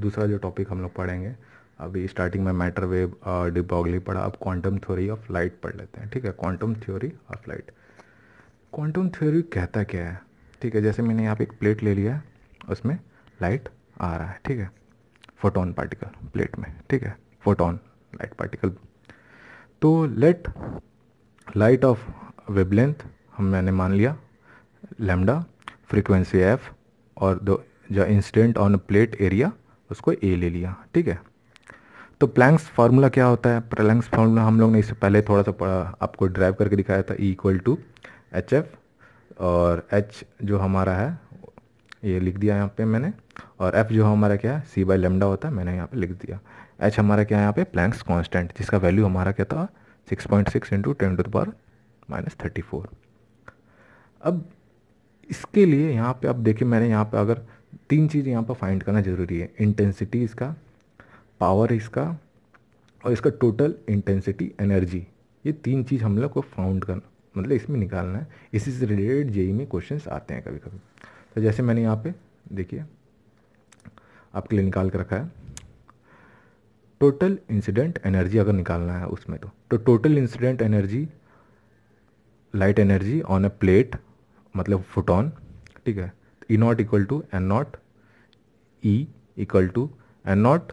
दूसरा जो टॉपिक हम लोग पढ़ेंगे अभी स्टार्टिंग में मैटर वेव डिबॉगली पढ़ा अब क्वांटम थ्योरी ऑफ लाइट पढ़ लेते हैं ठीक है quantum theory of light quantum theory कहता क्या है ठीक है जैसे मैंने यहाँ पे एक प्लेट ले लिया उसमें लाइट आ रहा है ठीक है फोटोन पार्टिकल प्लेट में ठीक है फोटोन लाइट पार्टिकल तो लेट लाइट ऑफ वेबलेंथ हम मैंने मान लिया लेमडा फ्रीक्वेंसी एफ और दो जो इंसिडेंट ऑन प्लेट एरिया उसको ए ले लिया ठीक है तो प्लैंक्स फार्मूला क्या होता है प्लैंक्स फार्मूला हम लोग ने इससे पहले थोड़ा सा पढ़ा आपको ड्राइव करके दिखाया था E equal to H F और एच जो हमारा है ये लिख दिया यहाँ पे मैंने और एफ जो हमारा क्या है सी बाई लेमडा होता है मैंने यहाँ पे लिख दिया एच हमारा क्या है यहाँ पे प्लैंक्स कांस्टेंट जिसका वैल्यू हमारा क्या था six point six into ten to the minus thirty four अब इसके लिए यहाँ पे आप देखिए मैंने यहाँ पे अगर तीन चीज़ यहाँ पर फाइंड करना ज़रूरी है इंटेंसिटी इसका पावर इसका और इसका टोटल इंटेंसिटी एनर्जी ये तीन चीज़ हम लोग को फाउंड करना मतलब इसमें निकालना है इसी से रिलेटेड जेई में क्वेश्चन आते हैं कभी कभी तो जैसे मैंने यहाँ पे देखिए आपके लिए निकाल कर रखा है टोटल इंसिडेंट एनर्जी अगर निकालना है उसमें तो तो total incident energy light energy on a plate मतलब फोटोन ठीक है e naught equal to n naught e equal to N naught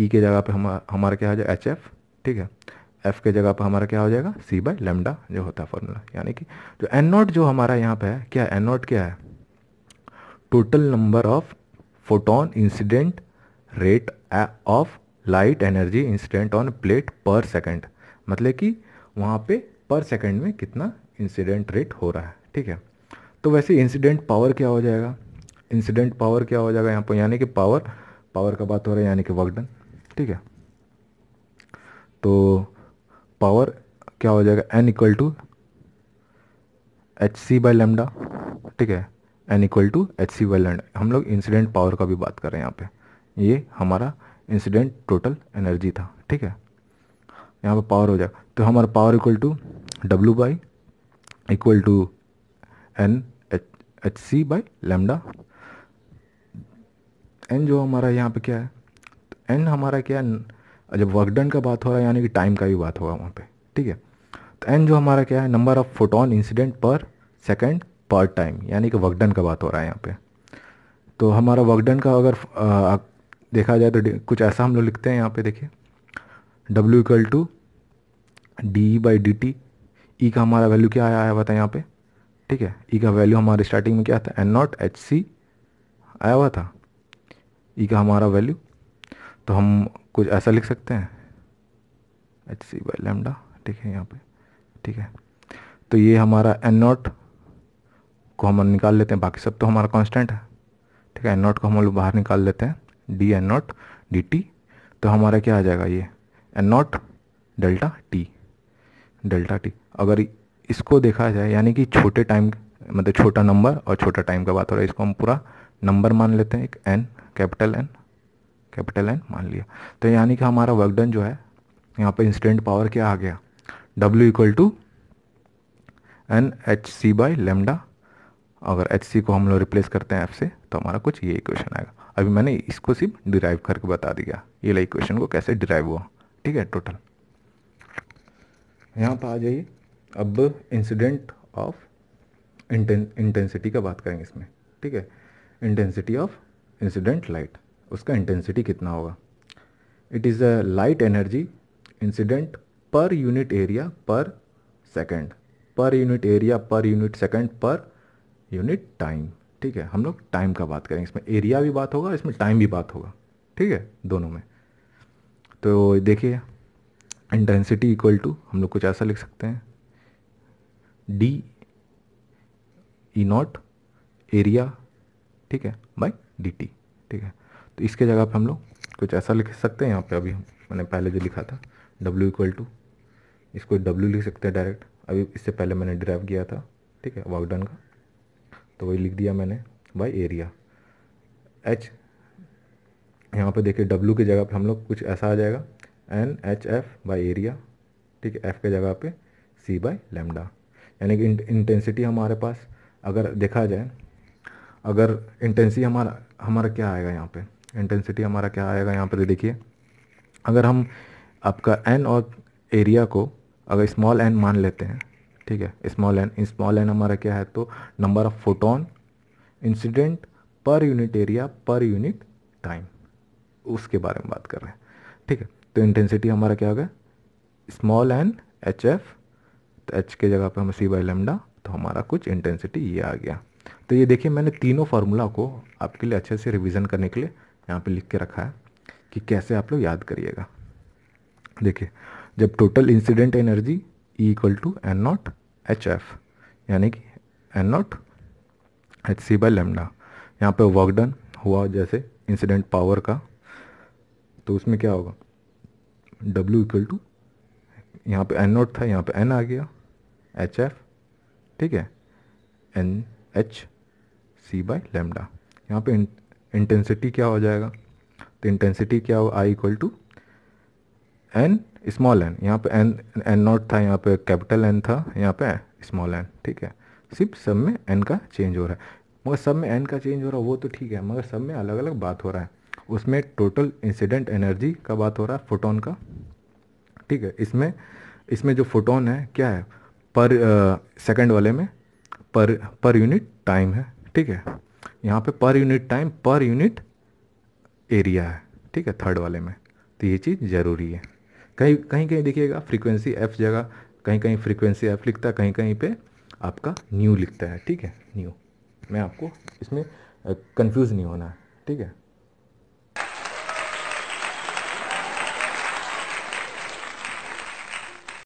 E के जगह पे हम हमारा क्या हो जाएगा एच एफ ठीक है एफ के जगह पे हमारा क्या हो जाएगा सी बाई लेमडा जो होता है फॉर्मूला यानी कि जो एन नॉट जो हमारा यहाँ पे है क्या एन नॉट क्या है total number of photon incident rate of light energy incident on plate per second मतलब कि वहाँ पे पर सेकेंड में कितना इंसिडेंट रेट हो रहा है ठीक है तो वैसे इंसिडेंट पावर क्या हो जाएगा इंसिडेंट पावर क्या हो जाएगा यहाँ पर यानी कि पावर पावर का बात हो रहा है यानी कि वर्कडन ठीक है तो पावर क्या हो जाएगा N equal to H C by lambda ठीक है N equal to H C by lambda हम लोग इंसिडेंट पावर का भी बात कर रहे हैं यहाँ पे ये हमारा इंसिडेंट टोटल एनर्जी था ठीक है यहाँ पर पावर हो जाएगा तो हमारा power equal to W by equal to N H C by lambda N जो हमारा यहाँ पे क्या है एन हमारा क्या है जब वर्कडन का बात हो रहा है यानी कि टाइम का भी बात होगा वहाँ पे ठीक है तो एन जो हमारा क्या है number of photon incident per second per time यानी कि वर्कडन का बात हो रहा है यहाँ पे तो हमारा वर्कडन का अगर आ, देखा जाए तो कुछ ऐसा हम लोग लिखते हैं यहाँ पे देखिए W equal to D E by D T E का हमारा वैल्यू क्या आया है बताएं यहाँ पे ठीक है ई e का वैल्यू हमारे स्टार्टिंग में क्या था एन नॉट एच सी आया हुआ था ई e का हमारा वैल्यू तो हम कुछ ऐसा लिख सकते हैं एच सी बाई लेमडा ठीक है यहाँ पे ठीक है तो ये हमारा एन नॉट को हम निकाल लेते हैं बाकी सब तो हमारा कांस्टेंट है ठीक है एन नॉट को हम लोग बाहर निकाल लेते हैं D N naught D T तो हमारा क्या आ जाएगा ये N naught delta T delta T अगर इसको देखा जाए यानी कि छोटे टाइम मतलब छोटा नंबर और छोटा टाइम का बात हो रहा है इसको हम पूरा नंबर मान लेते हैं एक N capital N capital N मान लिया तो यानी कि हमारा वर्क डन जो है यहाँ पे इंस्टेंट पावर क्या आ गया W equal to N H C by lambda अगर एच सी को हम लोग रिप्लेस करते हैं एफ से तो हमारा कुछ ये इक्वेशन आएगा अभी मैंने इसको सिर्फ डिराइव करके बता दिया ये इक्वेशन को कैसे डिराइव हुआ ठीक है टोटल यहाँ पर आ जाइए अब इंसिडेंट ऑफ इंटेंसिटी का बात करेंगे इसमें ठीक है इंटेंसिटी ऑफ इंसिडेंट लाइट उसका इंटेंसिटी कितना होगा it is a light energy incident per unit area per second per unit area per unit second per unit time ठीक है हम लोग टाइम का बात करेंगे इसमें एरिया भी बात होगा इसमें टाइम भी बात होगा ठीक है दोनों में तो देखिए इंटेंसिटी इक्वल टू हम लोग कुछ ऐसा लिख सकते हैं डी ई नॉट एरिया ठीक है बाई डी टी ठीक है तो इसके जगह पे हम लोग कुछ ऐसा लिख सकते हैं यहाँ पे अभी मैंने पहले जो लिखा था डब्ल्यू इक्वल टू इसको डब्ल्यू लिख सकते हैं डायरेक्ट अभी इससे पहले मैंने ड्राइव किया था ठीक है वॉकडाउन का तो वही लिख दिया मैंने बाई एरिया एच यहाँ पे देखिए डब्ल्यू की जगह पे हम लोग कुछ ऐसा आ जाएगा N H F by area ठीक है एफ़ के जगह पे सी बाई लेमडा यानी कि इंटेंसिटी हमारे पास अगर देखा जाए अगर इंटेंसिटी हमारा हमारा क्या आएगा यहाँ पे इंटेंसिटी हमारा क्या आएगा यहाँ पर तो देखिए अगर हम आपका एन और एरिया को अगर स्मॉल एन मान लेते हैं ठीक है स्मॉल एन स्मॉल एन हमारा क्या है तो number of photon incident per unit area per unit time उसके बारे में बात कर रहे हैं ठीक है तो इंटेंसिटी हमारा क्या हो गया स्मॉल एन एच एफ तो एच के जगह पे हम सी बाई लेमडा तो हमारा कुछ इंटेंसिटी ये आ गया तो ये देखिए मैंने तीनों फार्मूला को आपके लिए अच्छे से रिविज़न करने के लिए यहाँ पे लिख के रखा है कि कैसे आप लोग याद करिएगा देखिए जब total incident energy E equal to N naught H F यानी कि N naught H C by lambda यहाँ पर वर्कडन हुआ जैसे इंसिडेंट पावर का तो उसमें क्या होगा डब्ल्यू इक्वल टू यहाँ पे एन नॉट था यहाँ पे एन आ गया एच एफ ठीक है N H C by lambda यहाँ पे इंटेंसिटी क्या हो जाएगा तो इंटेंसिटी क्या हो I equal to N small N यहाँ पे एन एन नॉट था यहाँ पे कैपिटल एन था यहाँ पे स्मॉल एन ठीक है सिर्फ सब में एन का चेंज हो रहा है मगर सब में एन का चेंज हो रहा है वो तो ठीक है मगर सब में अलग अलग बात हो रहा है उसमें टोटल इंसिडेंट एनर्जी का बात हो रहा है फोटोन का ठीक है इसमें इसमें जो फोटोन है क्या है पर सेकंड वाले में पर पर यूनिट टाइम है ठीक है यहाँ पे per unit time per unit area है ठीक है थर्ड वाले में तो ये चीज़ ज़रूरी है कहीं कहीं कहीं देखिएगा फ्रीक्वेंसी एफ जगह कहीं कहीं फ्रीक्वेंसी एफ लिखता है कहीं कहीं पे आपका न्यू लिखता है ठीक है न्यू मैं आपको इसमें कंफ्यूज नहीं होना है ठीक है